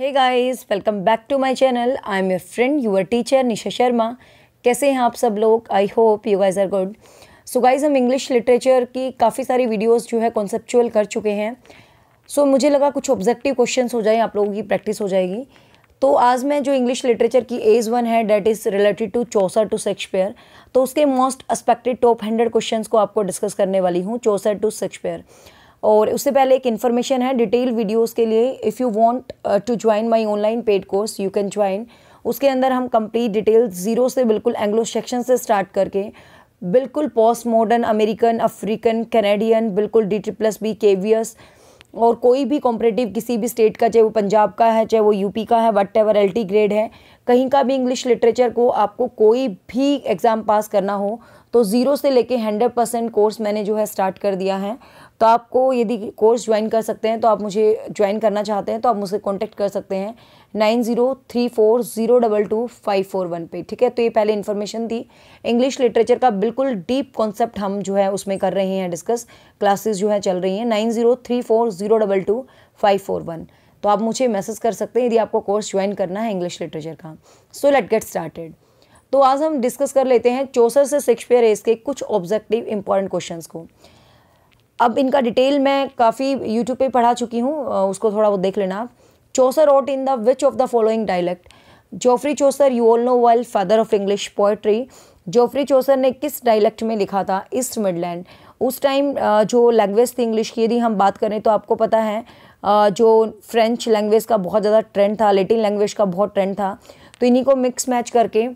Hey guys welcome back to my channel I am your friend your teacher Nisha Sharma कैसे हैं आप सब लोग I hope you guys are good so guys हम English literature की काफ़ी सारी वीडियोस जो है कॉन्सेप्चुअल कर चुके हैं सो so, मुझे लगा कुछ ऑब्जेक्टिव क्वेश्चन हो जाए आप लोगों की प्रैक्टिस हो जाएगी तो आज मैं जो इंग्लिश लिटरेचर की एज वन है that is related to Chaucer to Shakespeare तो उसके most expected top hundred question को आपको डिस्कस करने वाली हूँ चौसर टू शेक्सपियर और उससे पहले एक इन्फॉर्मेशन है डिटेल वीडियोस के लिए if you want to join my online paid course you can join उसके अंदर हम कंप्लीट डिटेल ज़ीरो से बिल्कुल एंग्लो सेक्शन से स्टार्ट करके बिल्कुल post modern American African Canadian बिल्कुल डी प्लस बी केवियस और कोई भी कॉम्परेटिव किसी भी स्टेट का चाहे वो पंजाब का है चाहे वो यूपी का है वट एवर एल्टी ग्रेड है कहीं का भी इंग्लिश लिटरेचर को आपको कोई भी एग्ज़ाम पास करना हो तो ज़ीरो से लेके हंड्रेड परसेंट कोर्स मैंने जो है स्टार्ट कर दिया है तो आपको यदि कोर्स ज्वाइन कर सकते हैं तो आप मुझे ज्वाइन करना चाहते हैं तो आप मुझसे कॉन्टेक्ट कर सकते हैं nine zero three four zero double two five four one पे ठीक है तो ये पहले इन्फॉर्मेशन थी इंग्लिश लिटरेचर का बिल्कुल डीप कॉन्सेप्ट हम जो है उसमें कर रहे हैं डिस्कस क्लासेस जो है चल रही हैं nine zero three four zero double two five four one तो आप मुझे मैसेज कर सकते हैं यदि आपको कोर्स ज्वाइन करना है इंग्लिश लिटरेचर का सो लेट गेट स्टार्टेड तो आज हम डिस्कस कर लेते हैं चौसर से शेक्सपियर एस के कुछ ऑब्जेक्टिव इंपॉर्टेंट क्वेश्चंस को अब इनका डिटेल मैं काफ़ी यूट्यूब पे पढ़ा चुकी हूँ उसको थोड़ा वो देख लेना आप Chaucer wrote in the which of the following dialect? Geoffrey Chaucer you all know well father of English poetry Geoffrey Chaucer ने किस डायलेक्ट में लिखा था ईस्ट मिडलैंड उस टाइम जो लैंग्वेज थी इंग्लिश की यदि हम बात करें तो आपको पता है जो फ्रेंच लैंग्वेज का बहुत ज़्यादा ट्रेंड था लेटिन लैंग्वेज का बहुत ट्रेंड था तो इन्हीं को मिक्स मैच करके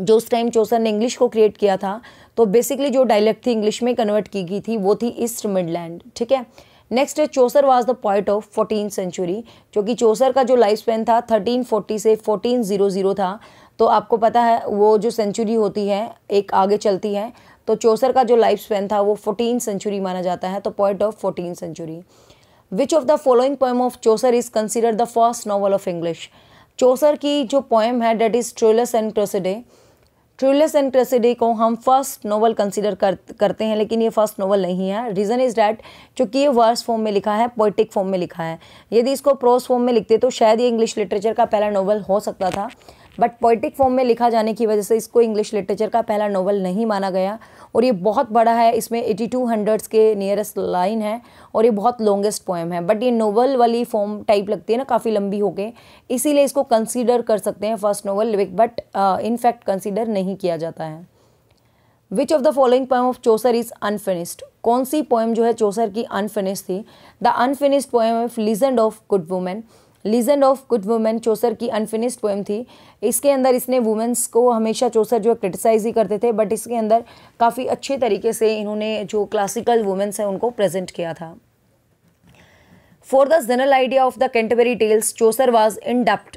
जो उस टाइम चोसर ने इंग्लिश को क्रिएट किया था तो बेसिकली जो डायलेक्ट थी इंग्लिश में कन्वर्ट की गई थी वो थी ईस्ट मिडलैंड ठीक है नेक्स्ट है Chaucer was the point of fourteen century जो कि का जो लाइफ स्पेन था थर्टीन फोर्टी से फोर्टीन ज़ीरो ज़ीरो था तो आपको पता है वो जो सेंचुरी होती है एक आगे चलती है तो चोसर का जो लाइफ स्पेन था वो फोर्टीन सेंचुरी माना जाता है तो point of fourteen century which of the following poem of Chaucer is consider the first novel of English Chaucer की जो पोएम है that is Troilus and Criseyde Troilus and Criseyde को हम फर्स्ट नोवल कंसिडर कर, करते हैं लेकिन ये फर्स्ट नोवल नहीं है रीज़न इज़ डैट चूंकि ये वर्स फॉर्म में लिखा है पोइटिक फॉर्म में लिखा है यदि इसको प्रोस फॉर्म में लिखते तो शायद ये इंग्लिश लिटरेचर का पहला नोवल हो सकता था बट पोइटिक फॉर्म में लिखा जाने की वजह से इसको इंग्लिश लिटरेचर का पहला नोवेल नहीं माना गया और ये बहुत बड़ा है इसमें एटी टू हंड्रेड्स के नियरेस्ट लाइन है और ये बहुत लॉन्गेस्ट पोएम है बट ये नोवेल वाली फॉर्म टाइप लगती है ना काफ़ी लंबी हो गई इसीलिए इसको कंसिडर कर सकते हैं first novel but in fact consider नहीं किया जाता है which of the following poem of Chaucer is unfinished कौन सी पोएम जो है चोसर की अनफिनिश्ड थी the unfinished poem of legend of good women legend of good women Chaucer की अनफिनिश्ड पोएम थी इसके अंदर इसने वुमेंस को हमेशा चोसर जो क्रिटिसाइज ही करते थे बट इसके अंदर काफ़ी अच्छे तरीके से इन्होंने जो क्लासिकल वुमेंस हैं उनको प्रेजेंट किया था for the general idea of the canterbury tales Chaucer was in डेप्ट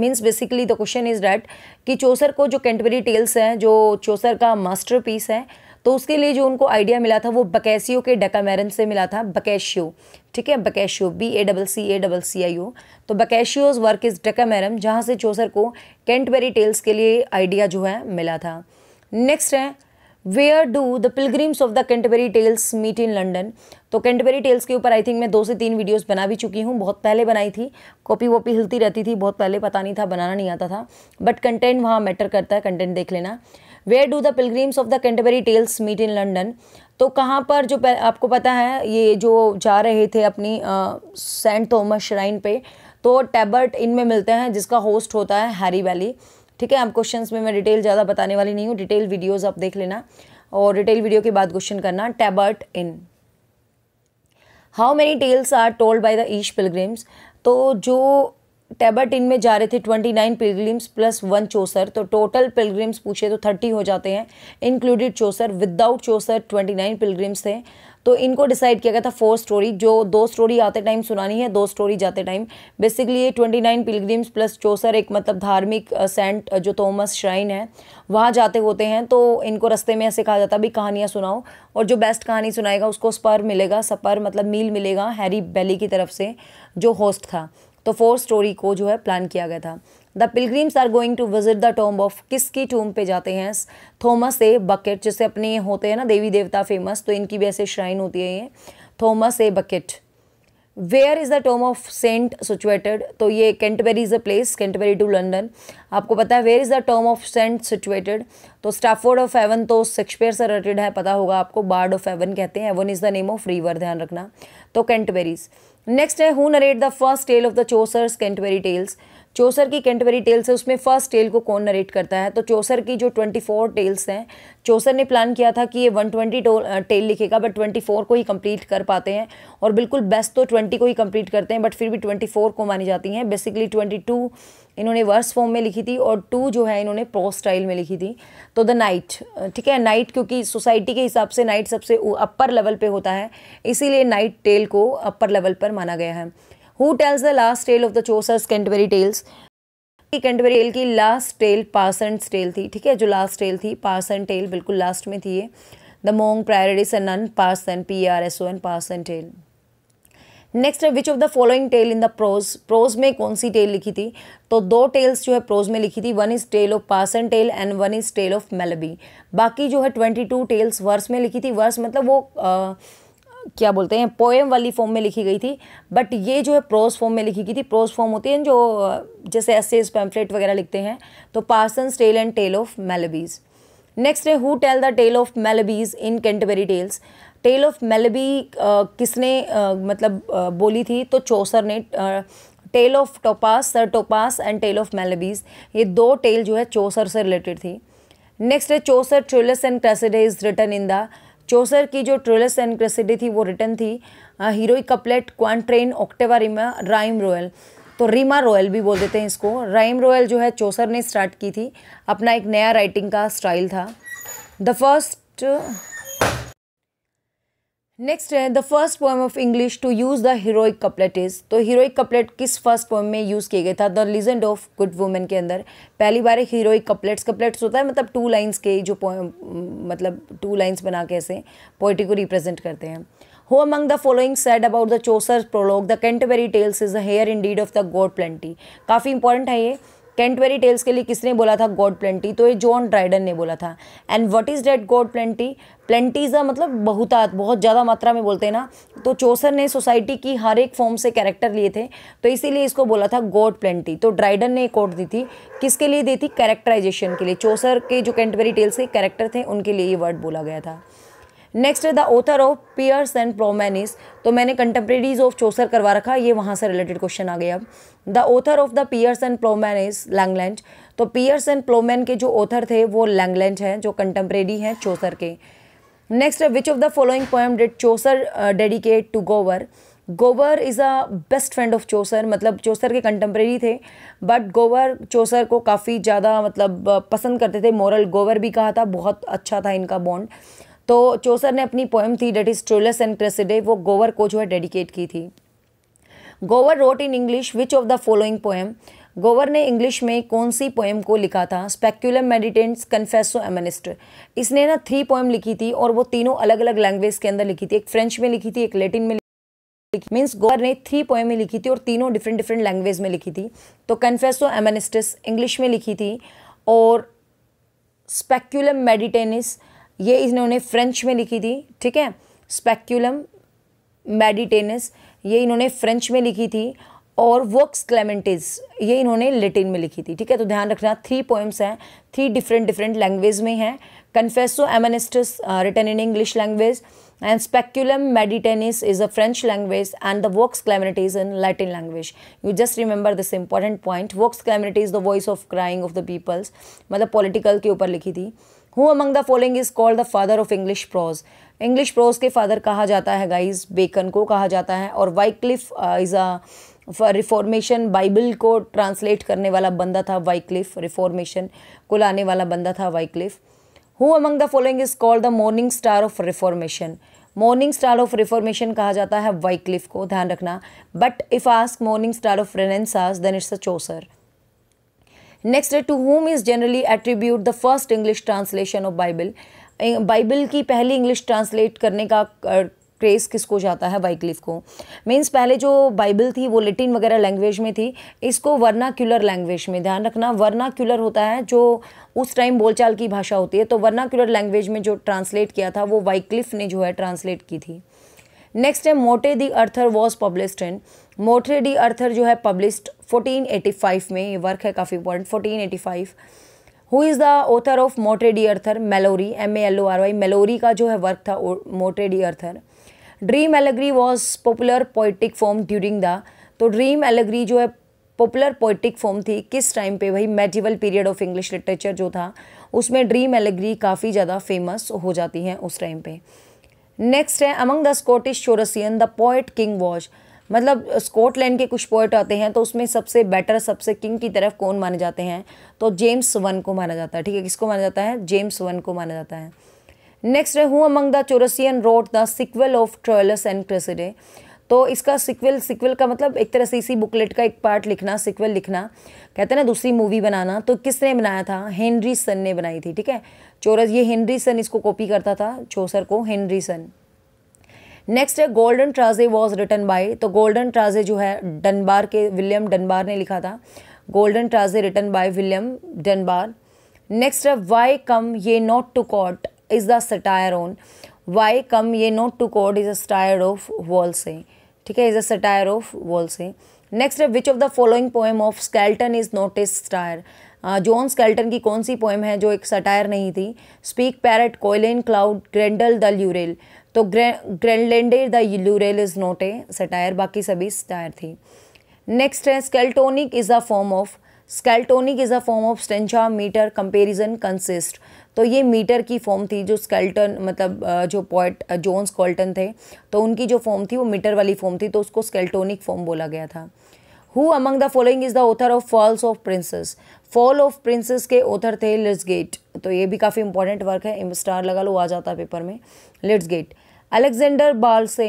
means basically the question is that कि चोसर को जो कैंटबेरी टेल्स हैं जो चोसर का मास्टर पीस है तो उसके लिए जो उनको आइडिया मिला था वो बकैसियो के डेकामेरन से मिला था बकैशियो ठीक है Boccaccio B A double C A double C I O तो बकैशियोज वर्क इज़ डेकामेरम जहाँ से चोसर को कैंटबेरी टेल्स के लिए आइडिया जो है मिला था नेक्स्ट है where do the pilgrims of the Canterbury tales meet in London तो कैंटबेरी टेल्स के ऊपर आई थिंक मैं दो से तीन वीडियोस बना भी चुकी हूँ बहुत पहले बनाई थी कॉपी वॉपी हिलती रहती थी बहुत पहले पता नहीं था बनाना नहीं आता था बट कंटेंट वहाँ मैटर करता है कंटेंट देख लेना where do the pilgrims of the Canterbury tales meet in London तो कहाँ पर जो आपको पता है ये जो जा रहे थे अपनी सेंट थॉमस श्राइन पे तो टैबर्ट इनमें मिलते हैं जिसका होस्ट होता है हैरी वैली ठीक है आप क्वेश्चन में मैं डिटेल ज़्यादा बताने वाली नहीं हूँ डिटेल वीडियोज़ आप देख लेना और डिटेल वीडियो के बाद क्वेश्चन करना Tabard inn how many tales are told by the each pilgrims तो जो टेबट इन में जा रहे थे twenty nine pilgrims plus one Chaucer तो टोटल पिलग्रिम्स पूछे तो थर्टी हो जाते हैं included Chaucer without Chaucer twenty nine pilgrims थे तो इनको डिसाइड किया गया था फोर स्टोरी जो दो स्टोरी आते टाइम सुनानी है दो स्टोरी जाते टाइम बेसिकली ये twenty nine pilgrims plus Chaucer एक मतलब धार्मिक सेंट जो थॉमस श्राइन है वहाँ जाते होते हैं तो इनको रस्ते में ऐसे कहा जाता भी कहानियाँ सुनाओ और जो बेस्ट कहानी सुनाएगा उसको स्पर मिलेगा सपर मतलब मील मिलेगा हैरी बैली की तरफ से जो होस्ट था तो फोर स्टोरी को जो है प्लान किया गया था the pilgrims are going to visit the tomb of किसकी टोम पे जाते हैं थोमस ए बकेट जैसे अपने होते हैं ना देवी देवता फेमस तो इनकी भी ऐसे श्राइन होती है ये Thomas a Becket where is the tomb of saint situated तो ये Canterbury is a place Canterbury to London आपको पता है where is the tomb of saint situated तो स्टाफोर्ड ऑफ एवन तो शेक्सपियर से रिलेटेड है पता होगा आपको बार्ड ऑफ एवन कहते हैं Avon is the name of river ध्यान रखना तो कैंटबेरीज़ Next Who narrate the first tale of the Chaucer's Canterbury Tales चौसर की कैंटवरी टेल्स है उसमें फर्स्ट टेल को कौन नरेट करता है तो चौसर की जो ट्वेंटी फोर टेल्स हैं चौसर ने प्लान किया था कि ये वन ट्वेंटी टेल लिखेगा बट ट्वेंटी फोर को ही कंप्लीट कर पाते हैं और बिल्कुल बेस्ट तो ट्वेंटी को ही कंप्लीट करते हैं बट फिर भी ट्वेंटी फोर को मानी जाती हैं बेसिकली ट्वेंटी टू इन्होंने वर्स फॉर्म में लिखी थी और टू जो है इन्होंने प्रो स्टाइल में लिखी थी तो द नाइट ठीक है नाइट क्योंकि सोसाइटी के हिसाब से नाइट सबसे अपर लेवल पर होता है इसीलिए नाइट टेल को अपर लेवल पर माना गया है who tales the last tale of the Chaucer's Canterbury tales Canterbury tale की लास्ट टेल पार्सनस टेल थी ठीक है जो लास्ट टेल थी पार्सन टेल बिल्कुल लास्ट में थी ये the monk priorities and nun parson P R S O N parson tale next है which of the following tale in the prose prose में कौन सी टेल लिखी थी तो दो टेल्स जो है प्रोज में लिखी थी one is tale of parson tale and one is tale of Melibee बाकी जो है ट्वेंटी टू टेल्स वर्स में लिखी थी वर्स मतलब वो uh, क्या बोलते हैं पोएम वाली फॉर्म में लिखी गई थी बट ये जो है प्रोज फॉर्म में लिखी गई थी प्रोज फॉर्म होती है जो जैसे एसेज पैम्फलेट वगैरह लिखते हैं तो parson tale and tale of Melibee's next है who tale the tale of Melibee's in Canterbury tales tale of Melibee किसने uh, मतलब uh, बोली थी तो चौसर ने tale of Topas sir Topas and tale of Melibee's ये दो tell जो है चौसर से रिलेटेड थी नेक्स्ट है Chaucer Troilus and Criseyde is written in the Chaucer की जो ट्रेलस एंड क्रेसिडी थी वो रिटर्न थी heroic couplet quatrain ottava rima rhyme royal तो रीमा रॉयल भी बोल देते हैं इसको राइम रॉयल जो है चौसर ने स्टार्ट की थी अपना एक नया राइटिंग का स्टाइल था द फर्स्ट नेक्स्ट है the first poem of English to use the heroic couplet is तो हीरोइक कपलेट किस फर्स्ट पोएम में यूज़ किया गया था the legend of good women के अंदर पहली बार एक हीरोइक कपलेट्स कपलेट्स होता है मतलब टू लाइंस के जो पोएम मतलब टू लाइंस बना के ऐसे पोइट्री को रिप्रेजेंट करते हैं who among the following said about the Chaucer prologue the the tales is the here in deed of the God plenty काफ़ी इंपॉर्टेंट है ये कैंटवेरी टेल्स के लिए किसने बोला था गॉड प्लेंटी तो ये जॉन ड्राइडन ने बोला था and what is that God plenty plenty's मतलब बहुतात बहुत ज़्यादा मात्रा में बोलते हैं ना तो चौसर ने सोसाइटी की हर एक फॉर्म से कैरेक्टर लिए थे तो इसीलिए इसको बोला था गॉड प्लेंटी तो ड्राइडन ने एक कोट दी थी किसके लिए दी थी कैरेक्टराइजेशन के लिए चौसर के जो कैंटबेरी टेल्स के कैरेक्टर थे उनके लिए ये वर्ड बोला गया था नेक्स्ट है the author of Piers and plowman तो मैंने कंटेम्प्रेरीज ऑफ चोसर करवा रखा ये वहाँ से रिलेटेड क्वेश्चन आ गया the author of the Piers and plowman Langland तो पियर्स एंड प्लोमैन के जो ऑथर थे वो लैंगलैंड हैं जो कंटेम्प्रेरी हैं चोसर के नेक्स्ट है which of the following poem did Chaucer dedicate to Gower Gower is a best friend of Chaucer मतलब चोसर के कंटेम्प्रेरी थे बट गोवर चोसर को काफ़ी ज़्यादा मतलब uh, पसंद करते थे मोरल गोवर भी कहा था बहुत अच्छा था इनका बॉन्ड तो चोसर ने अपनी पोएम थी that is Troilus and Criseyde वो गोवर को जो है डेडिकेट की थी Gower wrote in English which of the following poem Gower ने इंग्लिश में कौन सी पोएम को लिखा था स्पेक्यूलम मेडिटेंट्स कन्फेसो एमनिस्टर इसने ना थ्री पोएम लिखी थी और वो तीनों अलग अलग लैंग्वेज के अंदर लिखी थी एक फ्रेंच में लिखी थी एक लेटिन में लिखी मीन्स गोवर ने थ्री पोएमें लिखी थी और तीनों डिफरेंट डिफरेंट लैंग्वेज में लिखी थी तो कन्फेसो एमनिस्टिस इंग्लिश में लिखी थी और स्पेक्यूलम मेडिटेनिस ये इन्होंने फ्रेंच में लिखी थी ठीक है स्पेक्यूलम मेडिटेनस ये इन्होंने फ्रेंच में लिखी थी और वर्क्स क्लेमेंटिस ये इन्होंने लेटिन में लिखी थी ठीक है तो ध्यान रखना थ्री पोएम्स हैं थ्री डिफरेंट डिफरेंट लैंग्वेज में हैं Confessio Amantis written in English language and Speculum Meditantis is a French language and the Vox Clamantis is in Latin language you just remember this important point Vox Clamantis is the voice of crying of the peoples मतलब political के ऊपर लिखी थी who among the following is called the father of English prose English prose के father कहा जाता है guys bacon को कहा जाता है और Wycliffe is a reformation Bible को ट्रांसलेट करने वाला बंदा था वाइक्लिफ रिफॉर्मेशन को लाने वाला बंदा था Wycliffe who among the following is called the morning star of reformation morning star of reformation कहा जाता है वाइक्लिफ को ध्यान रखना but if ask morning star of renaissance then it's a Chaucer next है to whom is generally attribute the first English translation of Bible Bible की पहली English translate करने का क्रेज किसको जाता है वाइक्लिफ को मीन्स पहले जो बाइबल थी वो लेटिन वगैरह लैंग्वेज में थी इसको वर्नाक्यूलर लैंग्वेज में ध्यान रखना वर्नाक्यूलर होता है जो उस टाइम बोलचाल की भाषा होती है तो वर्नाक्यूलर लैंग्वेज में जो ट्रांसलेट किया था वो वाइक्लिफ ने जो है ट्रांसलेट की थी नेक्स्ट है Morte d'Arthur was published in मोटरे डी अर्थर जो है पब्लिश 1485 में ये वर्क है काफ़ी important 1485 who is the author of मोटरे d'Arthur Malory M A L O R Y Malory का जो है वर्क था Morte d'Arthur dream allegory was popular poetic form during the तो ड्रीम एलेग्री जो है पॉपुलर पोइटिक फॉर्म थी किस टाइम पे भाई medieval period of English literature जो था उसमें ड्रीम एलेग्री काफ़ी ज़्यादा फेमस हो जाती हैं उस टाइम पे नेक्स्ट है among the Scottish Chaucerian the poet king was मतलब स्कॉटलैंड के कुछ पोइट आते हैं तो उसमें सबसे बेटर सबसे किंग की तरफ कौन माने जाते हैं तो जेम्स वन को माना जाता है ठीक है किसको माना जाता है जेम्स वन को माना जाता है नेक्स्ट है who among the Chaucerian wrote the sequel of Troilus and Criseyde तो इसका सिक्वल सिक्वल का मतलब एक तरह से इसी बुकलेट का एक पार्ट लिखना सिक्वल लिखना कहते हैं ना दूसरी मूवी बनाना तो किसने बनाया था हेनरी सन ने बनाई थी ठीक है चोरस ये हेनरी सन इसको कॉपी करता था चोसर को हेनरी सन नेक्स्ट है golden targe was written by तो गोल्डन ट्राजे जो है डनबार के विलियम डनबार ने लिखा था golden targe written by William Dunbar next है why come ye not to court is the satire on why come ye not to court is a satire of Wolsey ठीक है is a satire of Wolsey next है which of the following poem of Skelton is not is satire John Skelton की कौन सी poem है जो एक satire नहीं थी speak parrot Colin Clout garland the laurel तो garland the is not a satire बाकी सभी स्टायर थी नेक्स्ट है Skeltonic is a form of Skeltonic is a form of stanza meter comparison consist तो ये मीटर की फॉर्म थी जो स्केल्टन मतलब जो पॉइट जोन्स कॉल्टन थे तो उनकी जो फॉर्म थी वो मीटर वाली फॉर्म थी तो उसको स्केल्टोनिक फॉर्म बोला गया था who among the following is the author of falls of princes fall of princes के ऑथर थे लिट्स गेट तो ये भी काफ़ी इंपॉर्टेंट वर्क है स्टार लगा लो आ जाता है पेपर में लिट्स gate Alexander Barclay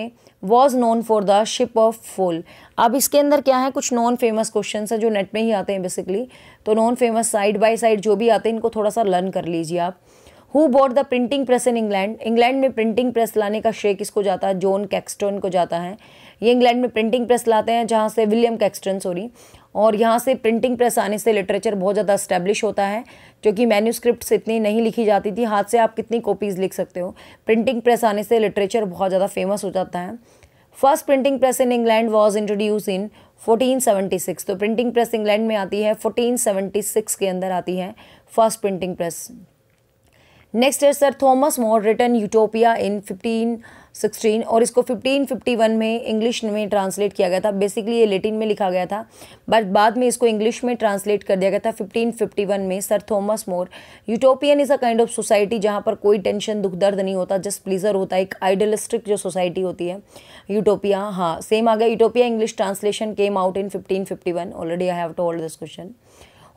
was known for the ship of fools अब इसके अंदर क्या है कुछ नॉन फेमस क्वेश्चन है जो नेट में ही आते हैं बेसिकली तो non famous side by side जो भी आते हैं इनको थोड़ा सा लर्न कर लीजिए आप who bought the printing press in England England में प्रिंटिंग प्रेस लाने का श्रेय किसको जाता है जॉन कैक्सटोन को जाता है ये इंग्लैंड में प्रिंटिंग प्रेस लाते हैं जहाँ से विलियम कैक्सटन सॉरी और यहाँ से प्रिंटिंग प्रेस आने से लिटरेचर बहुत ज़्यादा इस्टेब्लिश होता है क्योंकि मैन्यूस्क्रिप्ट इतनी नहीं लिखी जाती थी हाथ से आप कितनी कॉपीज़ लिख सकते हो प्रिंटिंग प्रेस आने से लिटरेचर बहुत ज़्यादा फेमस हो जाता है first printing press in England was introduce in 1476 तो प्रिंटिंग प्रेस इंग्लैंड में आती है 1476 के अंदर आती है फर्स्ट प्रिंटिंग प्रेस नेक्स्ट है sir Thomas More written Utopia in fifteen sixteen और इसको फिफ्टीन फिफ्टी वन में इंग्लिश में ट्रांसलेट किया गया था बेसिकली ये लेटिन में लिखा गया था बट बाद में इसको इंग्लिश में ट्रांसलेट कर दिया गया था फिफ्टीन फिफ्टी वन में sir Thomas More Utopian is a kind of society जहाँ पर कोई टेंशन दुख दर्द नहीं होता जस्ट प्लीज़र होता है एक आइडलिस्टिक जो सोसाइटी होती है यूटोपिया हाँ सेम आ गया Utopia English translation came out in fifteen fifty one already I have told this question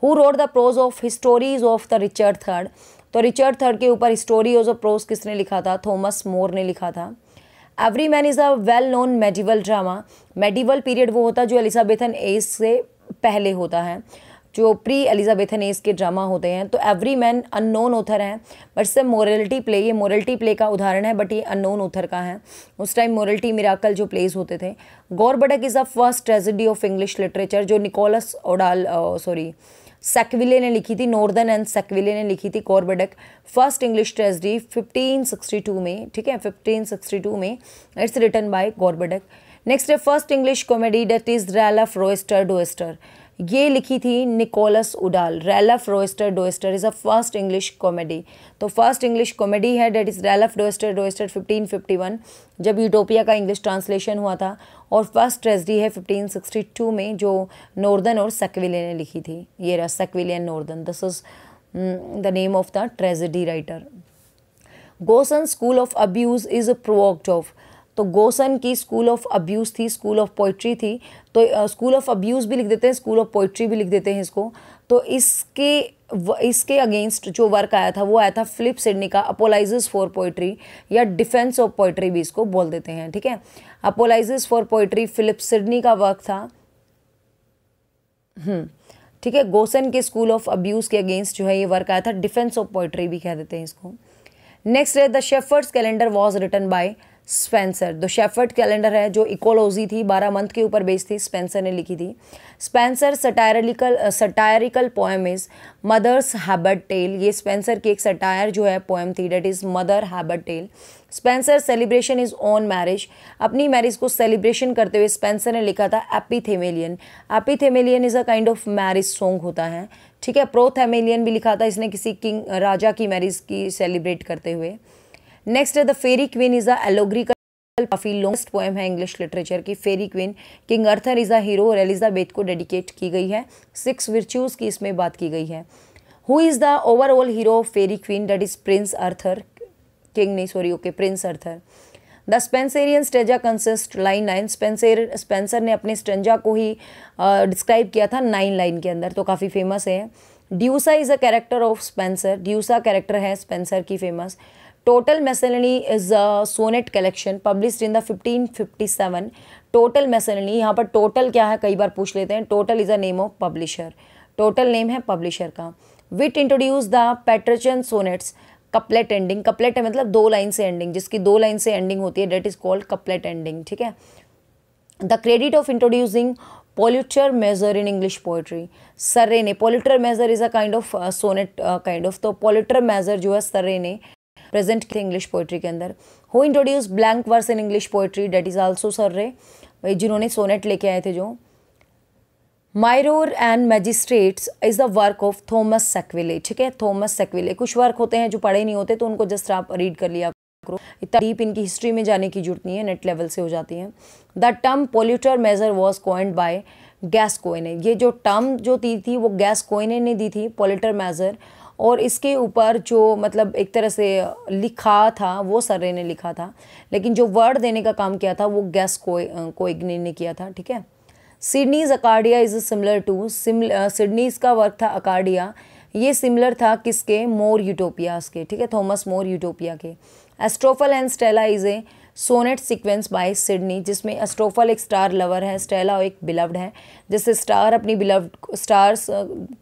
who wrote the prose of histories of the Richard third तो रिचर्ड थर्ड के ऊपर हिस्टोरियोज of pros किसने लिखा था Thomas More ने लिखा था every Everyman is a well known medieval drama medieval period वो होता है जो एलिजाबेथन एज से पहले होता है जो प्री एलिजाबेथन एज के ड्रामा होते हैं तो एवरी मैन अननोन ऑथर हैं बट से मोरलिटी प्ले ये मोरलिटी प्ले का उदाहरण है बट ये अननोन ऑथर का है उस टाइम मोरलिटी मिराकल जो प्लेज होते थे Gorboduc is a first tragedy of English literature जो निकोलस ओडाल सॉरी सेक्विले ने लिखी थी नॉर्दर्न एंड सेक्विले ने लिखी थी कॉर्बेडक फर्स्ट इंग्लिश ट्रेजडी 1562 में ठीक है 1562 में it's written by Gorboduc next है first English comedy that is Ralph of Roister Doister ये लिखी थी Nicholas Udall Ralph Roister Doister is a first English comedy तो फर्स्ट इंग्लिश कॉमेडी है that is Ralph Doister Doister 1551 जब utopia का English translation हुआ था और फर्स्ट ट्रेजडी है 1562 में जो नॉर्दन और सकविलियन ने लिखी थी ये रहा Sackville and Norton this is the name of the tragedy writer Gosson school of abuse is provoked of तो गोसन की स्कूल ऑफ अब्यूज़ थी स्कूल ऑफ पोइट्री थी तो स्कूल ऑफ अब्यूज़ भी लिख देते हैं स्कूल ऑफ पोइट्री भी लिख देते हैं इसको तो इसके इसके अगेंस्ट जो वर्क आया था वो आया था फिलिप सिडनी का अपोलाइजेस फॉर पोइट्री या डिफेंस ऑफ पोइट्री भी इसको बोल देते हैं ठीक है apologies for poetry Philip Sidney का वर्क था हम्म, ठीक है गोसन के स्कूल ऑफ अब्यूज़ के अगेंस्ट जो है ये वर्क आया था डिफेंस ऑफ पोइट्री भी कह देते हैं इसको नेक्स्ट है the shepherd's calendar was written by Spenser the shepherd calendar है जो इकोलॉजी थी बारह मंथ के ऊपर बेस्ड थी स्पेंसर ने लिखी थी Spenser satirical satirical poem is mother's Hubberd tale ये स्पेंसर की एक सटायर जो है पोएम थी that is mother Hubberd tale Spenser celebration is on marriage अपनी मैरिज को सेलिब्रेशन करते हुए स्पेंसर ने लिखा था Epithalamion Epithalamion is a kind of marriage song होता है ठीक है प्रोथेमेलियन भी लिखा था इसने किसी किंग राजा की मैरिज की सेलिब्रेट करते हुए नेक्स्ट है the Faerie Queene is a allegorical काफ़ी लॉन्गेस्ट पोएम है इंग्लिश लिटरेचर की Faerie Queene king Arthur is a hero और एलिजाबेथ को डेडिकेट की गई है सिक्स वर्च्यूज़ की इसमें बात की गई है who is the overall hero of Faerie Queene that is prince Arthur king नहीं sorry okay prince Arthur the Spenserian stanza consist line nine Spenser Spenser ने अपने स्टेंजा को ही डिस्क्राइब uh, किया था नाइन लाइन के अंदर तो काफ़ी फेमस है Duessa is a character of Spenser Duessa character है स्पेंसर की famous Tottel miscellany is a sonnet collection published in the 1557 Tottel miscellany यहाँ पर टोटल क्या है कई बार पूछ लेते हैं Tottel is a name of publisher Tottel name है पब्लिशर का Wyatt introduce the Petrarchan sonnets couplet ending couplet है मतलब दो लाइन से एंडिंग जिसकी दो लाइन से एंडिंग होती है that is called couplet ending ठीक है the credit of introducing poulter's measure in English poetry Surrey ने poulter's measure is a kind of sonnet kind of तो पोल्यूटर मेजर जो है सर्रे ने प्रेजेंट थे इंग्लिश पोएट्री के अंदर who introduce blank verse in English poetry that is also Surrey भाई जिन्होंने सोनेट लेके आए थे जो mirror and magistrates is the work of Thomas Sackville ठीक है थॉमस सेक्विले कुछ वर्क होते हैं जो पढ़े नहीं होते तो उनको जस्ट आप रीड कर लिया करो इतना डीप इनकी हिस्ट्री में जाने की जरूरत नहीं है नेट लेवल से हो जाती है the term poulter's measure was coined by Gascoigne ये जो टर्म जो दी थी वो गैस कोयने ने दी थी पोल्यूटर मेजर और इसके ऊपर जो मतलब एक तरह से लिखा था वो सर्रे ने लिखा था लेकिन जो वर्ड देने का काम किया था वो गैस को कोइग्नी ने किया था ठीक है सिडनीज अकार्डिया इज़ सिमिलर टू सिडनीज का वर्क था अकार्डिया ये सिमिलर था किसके मोर यूटोपियाज के ठीक है थॉमस मोर यूटोपिया के Astrophel and Stella is a sonnet sequence by Sidney जिसमें एस्ट्रोफल एक स्टार लवर है स्टेला एक बिलव्ड है जिससे स्टार अपनी बिलव्ड स्टार्स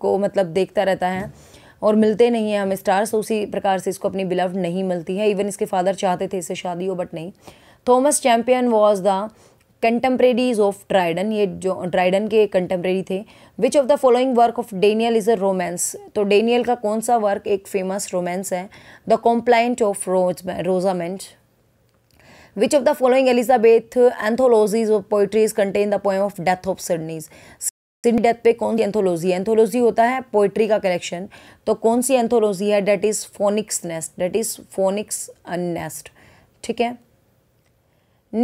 को मतलब देखता रहता है और मिलते नहीं हैं हमें स्टार्स उसी प्रकार से इसको अपनी बिलव नहीं मिलती है इवन इसके फादर चाहते थे इससे शादी हो बट नहीं Thomas Campion was the contemporaries of Dryden ये जो ट्राइडन के कंटेम्प्रेरी थे which of the following work of Daniel is a romance तो डेनियल का कौन सा वर्क एक फेमस रोमांस है the complaint of rose Rosamond which of the following Elizabethan anthologies of poetries contain the poem of death of Sidney's सिन death पे कौन सी एंथोलॉजी है एंथोलॉजी होता है पोइट्री का कलेक्शन तो कौन सी एंथोलॉजी है that is Phoenix nest that is Phoenix nest ठीक है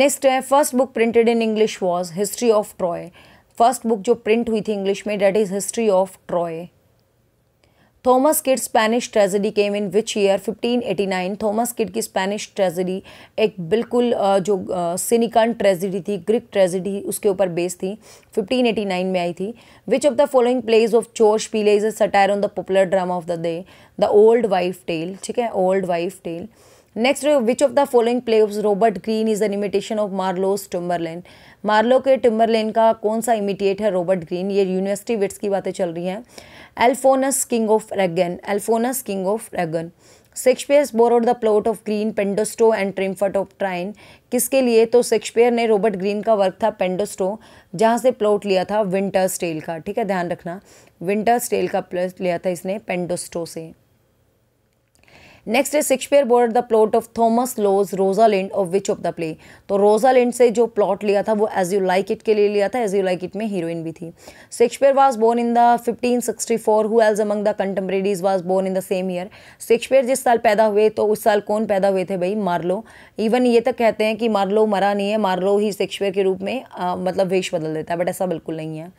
नेक्स्ट है first book printed in English was history of Troy first book जो प्रिंट हुई थी इंग्लिश में that is history of Troy Thomas Kyd Spanish tragedy came in which year 1589 Thomas Kyd की Spanish tragedy एक बिल्कुल जो Senecan tragedy थी Greek tragedy उसके ऊपर बेस थी 1589 में आई थी which of the following plays of George Peele is a satire on the popular drama of the day the old wife tale ठीक है old wife tale next which of the following play Robert Greene is an imitation of Marlowe's Tamburlaine Marlowe के Tamburlaine का कौन सा imitate है Robert Greene ये university wits की बातें चल रही हैं Alphonsus king of Aragon Alphonsus king of Aragon Shakespeare borrowed the plot of Greene Pandosto and triumph of time किसके लिए तो शेक्सपियर ने रॉबर्ट ग्रीन का वर्क था पेंडोस्टो जहाँ से प्लॉट लिया था विंटर्स टेल का ठीक है ध्यान रखना विंटर्स टेल का प्लॉट लिया था इसने पेंडोस्टो से नेक्स्ट है Shakespeare borrowed the plot of Thomas Rosa Rosalind of which of the play तो रोजालैंड से जो प्लॉट लिया था वो एज यू लाइक इट के लिए लिया था एज यू लाइक इट में हीरोइन भी थी Shakespeare was born in the fifteen sixty four who else among the contemporaries was born in the same year Shakespeare जिस साल पैदा हुए तो उस साल कौन पैदा हुए थे भाई मार्लो इवन ये तक तो कहते हैं कि मार्लो मरा नहीं है मार्लो ही शेक्सपियर के रूप में आ, मतलब वेश बदल देता है बट ऐसा बिल्कुल नहीं है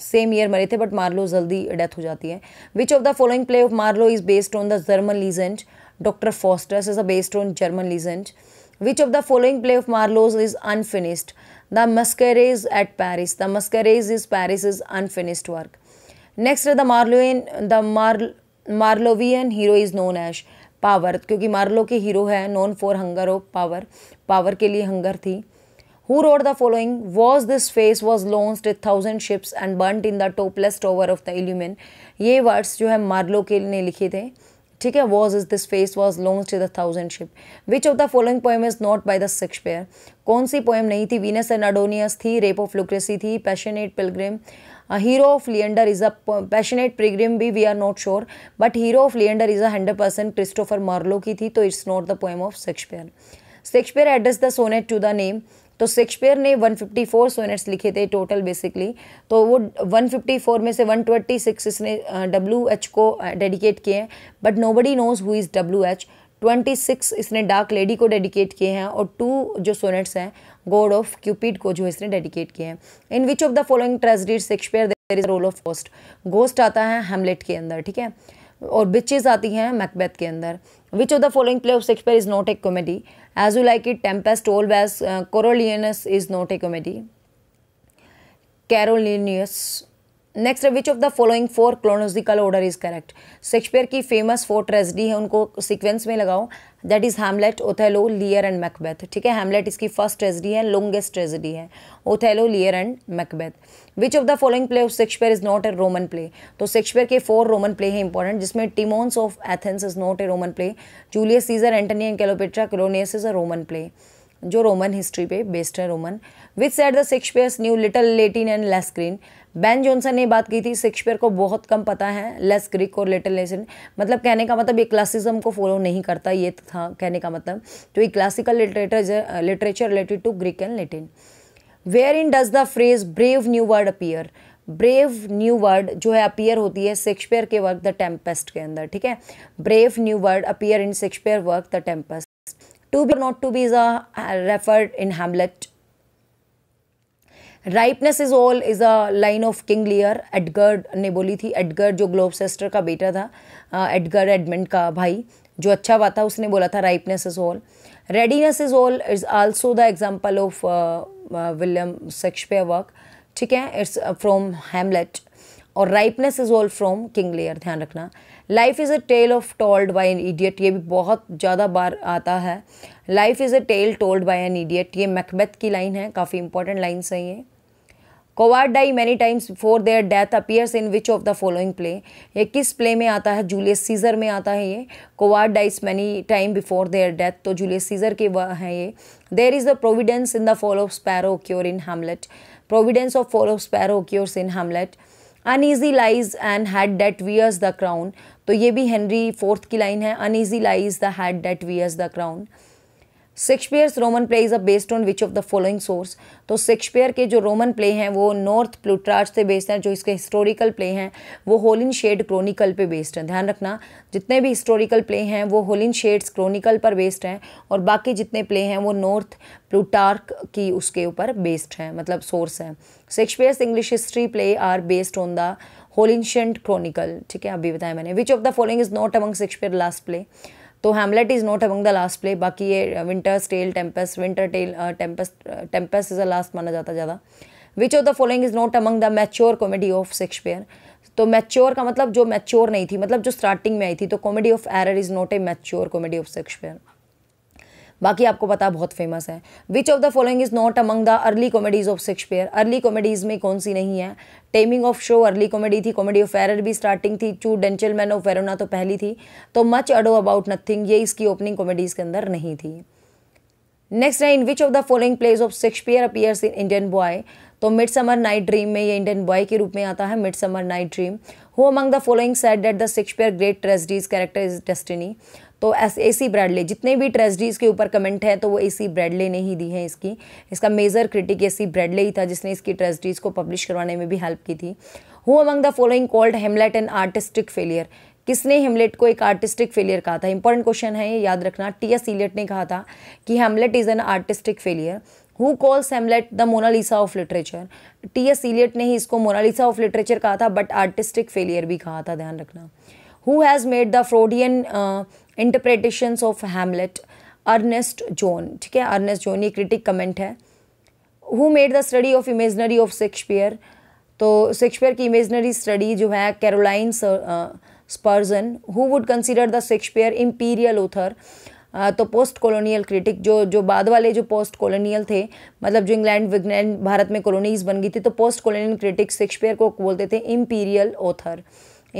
सेम ईयर मरे थे बट मार्लो जल्दी डेथ हो जाती है which of the following play of Marlowe is based on the German legend Dr. Faustus is a based on German legend. Which of the following play of Marlowe's is unfinished? The Masquerades at Paris. The Masquerades is Paris's unfinished work. Next, the Marlovian the मार Marlovian hero is known as power क्योंकि Marlowe के hero है known for hunger of power. Power के लिए hunger थी who wrote the following was this face was launched the thousand ships and burned in the topless tower of the Ilium ये words जो है Marlowe के ने लिखे थे ठीक है was is this face was long to the thousand ship which of the following poem is not by the pair कौन सी पोएम नहीं थी वीनस एंड अडोनियस थी rape of Lucrece the passionate pilgrim hero of Leander is a passionate pilgrim भी we are not sure but hero of Leander is a hundred percent Christopher Marlowe की थी तो it's not the poem of Shakespeare Shakespeare address the sonnet to the name तो Shakespeare ने 154 sonnets लिखे थे total basically तो वो 154 में से 126 इसने डब्ल्यू एच को डेडिकेट किए हैं but nobody knows who is W H twenty six इसने डार्क लेडी को डेडिकेट किए हैं और टू जो सोनेट्स हैं गॉड ऑफ क्यूपिड को जो इसने डेडिकेट किए हैं in which of the following tragedies Shakespeare there is role of ghost ghost आता है हेमलेट के अंदर ठीक है और बिचेज आती हैं मैकबैथ के अंदर which of the following play of Shakespeare is not a comedy As You Like It, Tempest, Olbas, uh, Coriolanus is not a comedy. Carolinius next which of the following for chronological order is correct Shakespeare की famous four tragedy है उनको sequence में लगाओ that is Hamlet Othello Lear and Macbeth ठीक है Hamlet इसकी first tragedy है longest tragedy है Othello Lear and Macbeth which of the following play of Shakespeare is not a Roman play तो शेक्सपियर के फोर रोमन प्ले हैं important जिसमें Timon's of Athens is not a Roman play Julius Caesar Antony and Cleopatra Coriolanus is a Roman play जो Roman history पे based है Roman with set the Shakespeare's new little Latin and less Greek Ben Jonson ने बात की थी Shakespeare को बहुत कम पता है लेस ग्रीक और लिटल लेसन मतलब कहने का मतलब ये क्लासिज्म को फॉलो नहीं करता ये तो था कहने का मतलब तो ये classical literature literature related to Greek and Latin where in does the phrase brave new word appear brave new word जो है अपियर होती है शेक्सपियर के वर्क द टेम्पेस्ट के अंदर ठीक है brave new word appear in Shakespeare work the Tempest to be not to be is a referred in Hamlet ripeness is all is a line of King Lear Edgar ने बोली थी Edgar जो globe सेस्टर का बेटा था Edgar Edmund का भाई जो अच्छा हुआ था उसने बोला था ripeness is all readiness is all is also the example of William Shakespeare work ठीक है इट्स फ्रॉम हेमलेट और ripeness is all from King Lear ध्यान रखना life is a tale of told by an idiot ये भी बहुत ज़्यादा बार आता है life is a tale told by an idiot ये मैकबेथ की लाइन है काफ़ी इंपॉर्टेंट लाइन सही है coward die many times before their death appears in which of the following play ये किस प्ले में आता है जूलियस सीजर में आता है ये coward dies many time before their death तो जूलियस सीजर के वह हैं ये there is the providence in the fall of sparrow occur in Hamlet providence of fall of sparrow occurs in Hamlet uneasy lies and head that wears the crown तो ये भी Henry fourth की line है uneasy lies the head that wears the crown Shakespeare's Roman play is a based on which of the following source तो Shakespeare के जो Roman play हैं वो नॉर्थ प्लूट्राज से बेस्ड हैं जो इसके हिस्टोरिकल प्ले हैं वो होलिन शेड क्रोनिकल पे बेस्ड हैं ध्यान रखना जितने भी हिस्टोरिकल प्ले हैं वो होलिन शेड्स क्रोनिकल पर बेस्ड हैं और बाकी जितने प्ले हैं वो नॉर्थ प्लूटार्क की उसके ऊपर बेस्ड हैं मतलब सोर्स हैं Shakespeare's English history play are based on the Holinshed chronicle ठीक है अभी बताया मैंने which of the following is not among Shakespeare last play तो Hamlet is not among the last play बाकी ये winter's tale Tempest winter tale Tempest Tempest is a last माना जाता ज़्यादा which of the following is not among the mature comedy of Shakespeare तो mature का मतलब जो मैच्योर नहीं थी मतलब जो स्टार्टिंग में आई थी तो comedy of error is not a mature comedy of Shakespeare बाकी आपको पता बहुत फेमस है which of the following is not among the early comedies of Shakespeare early comedies में कौन सी नहीं है taming of shrew early comedy थी कॉमेडी ऑफ एरर भी स्टार्टिंग थी two gentle man of Verona तो पहली थी तो मच अडो अबाउट नथिंग ये इसकी ओपनिंग कॉमेडीज के अंदर नहीं थी नेक्स्ट है in which of the following plays of Shakespeare appears in Indian boy तो मिड समर नाइट ड्रीम में ये इंडियन बॉय के रूप में आता है midsummer night dream who among the following said that the Shakespeare great tragedies character is destiny तो A C Bradley जितने भी ट्रेजडीज़ के ऊपर कमेंट है तो वो ए सी ब्रैडले ने ही दी है इसकी इसका major critic A C Bradley ही था जिसने इसकी ट्रेजडीज़ को पब्लिश करवाने में भी हेल्प की थी who among the following called Hamlet an artistic failure किसने हेमलेट को एक आर्टिस्टिक फेलियर कहा था इंपॉर्टेंट क्वेश्चन है ये याद रखना टी एस सीलेट ने कहा था कि हेमलेट is an artistic failure who calls Hamlet the Mona Lisa of literature T S सीलियट ने ही इसको मोनालिसा ऑफ लिटरेचर कहा था बट आर्टिस्टिक फेलियर भी कहा था ध्यान रखना who has made the Freudian interpretations of Hamlet Ernest Jones ठीक है अर्नेस्ट जोन ये क्रिटिक कमेंट है who made the study of imagery of Shakespeare तो शेक्सपियर की इमेजनरी स्टडी जो है Caroline Spurgeon who would consider the Shakespeare imperial author तो post colonial critic जो जो बाद वाले जो पोस्ट कॉलोनियल थे मतलब जो इंग्लैंड विग्लैंड भारत में कॉलोनीज बन गई थी तो पोस्ट कॉलोनियल क्रिटिक शेक्सपियर को बोलते थे imperial author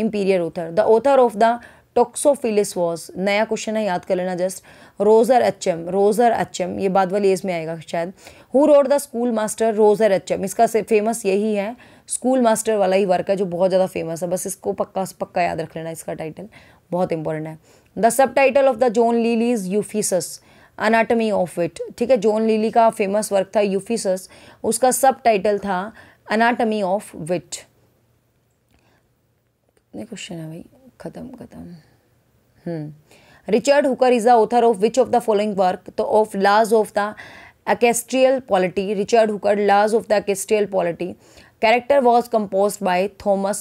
imperial author the author of the Toxophilus was नया क्वेश्चन है याद कर लेना just Roger Ascham Roger Ascham ये बाद वाली एज में आएगा शायद who wrote the school master Roger Ascham इसका फेमस यही है स्कूल मास्टर वाला ही वर्क है जो बहुत ज़्यादा फेमस है बस इसको पक्का पक्का याद रख लेना इसका टाइटल बहुत इंपॉर्टेंट है the subtitle of the John Lyly is anatomy of it ठीक है जॉन लीली का फेमस वर्क था यूफिसस उसका सब टाइटल था अनाटमी ऑफ विट क्वेश्चन है भाई खत्म खत्म हम्म। Richard Hooker is the author of which of the following work तो of laws of the ecclesiastical polity Richard Hooker laws of the ecclesiastical polity character was compose by Thomas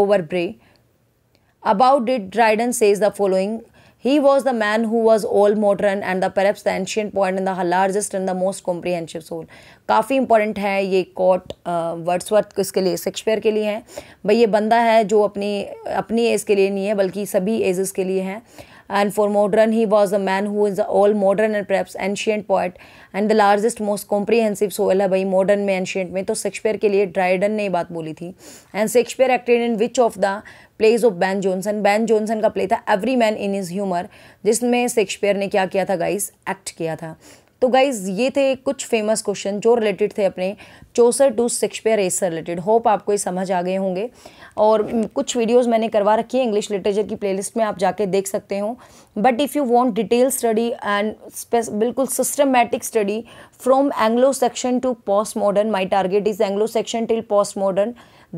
Overbury about it Dryden says the following He was the man who was all modern and the perhaps the ancient point and the largest and the most comprehensive soul. काफ़ी important है ये coat Wordsworth इसके लिए Shakespeare के लिए है भाई ये बंदा है जो अपनी अपनी एज के लिए नहीं है बल्कि सभी एजेस के लिए हैं And for modern, he was a man who is all modern and perhaps ancient poet and the largest, most comprehensive soil है भाई modern में ancient में तो शेक्सपियर के लिए ड्राइडन ने ये बात बोली थी and Shakespeare acted in which of the plays of Ben Jonson Ben Jonson का प्ले था every man in his humour जिसमें शेक्सपियर ने क्या किया था गाइस एक्ट किया था तो गाइज ये थे कुछ फेमस क्वेश्चन जो रिलेटेड थे अपने चोसर टू शेक्सपियर रेस से रिलेटेड होप आपको ये समझ आ गए होंगे और कुछ वीडियोस मैंने करवा रखी है इंग्लिश लिटरेचर की प्लेलिस्ट में आप जाके देख सकते हो but if you want detail study and बिल्कुल systematic study from Anglo Saxon to post modern my target is Anglo Saxon till post modern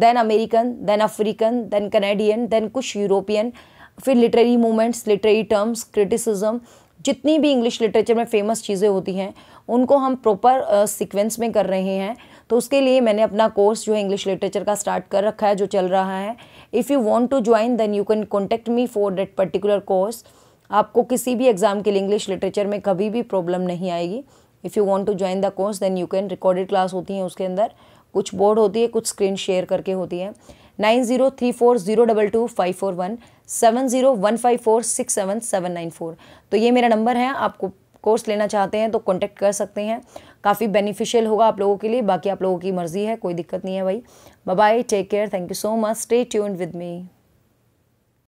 then American then African then Canadian then कुछ European फिर literary movements literary terms criticism जितनी भी English literature में famous चीज़ें होती हैं उनको हम प्रॉपर सिक्वेंस में कर रहे हैं तो उसके लिए मैंने अपना कोर्स जो है इंग्लिश लिटरेचर का स्टार्ट कर रखा है जो चल रहा है if you want to join then you can contact me for that particular course आपको किसी भी एग्ज़ाम के लिए इंग्लिश लिटरेचर में कभी भी प्रॉब्लम नहीं आएगी if you want to join the course then you can recorded class होती हैं उसके अंदर कुछ बोर्ड होती है कुछ स्क्रीन शेयर करके होती है nine zero three four zero double two five four one seven zero one five four six seven seven nine four तो ये मेरा नंबर है आपको कोर्स लेना चाहते हैं तो कॉन्टैक्ट कर सकते हैं काफ़ी बेनिफिशियल होगा आप लोगों के लिए बाकी आप लोगों की मर्ज़ी है कोई दिक्कत नहीं है भाई bye take care thank you so much stay tuned with me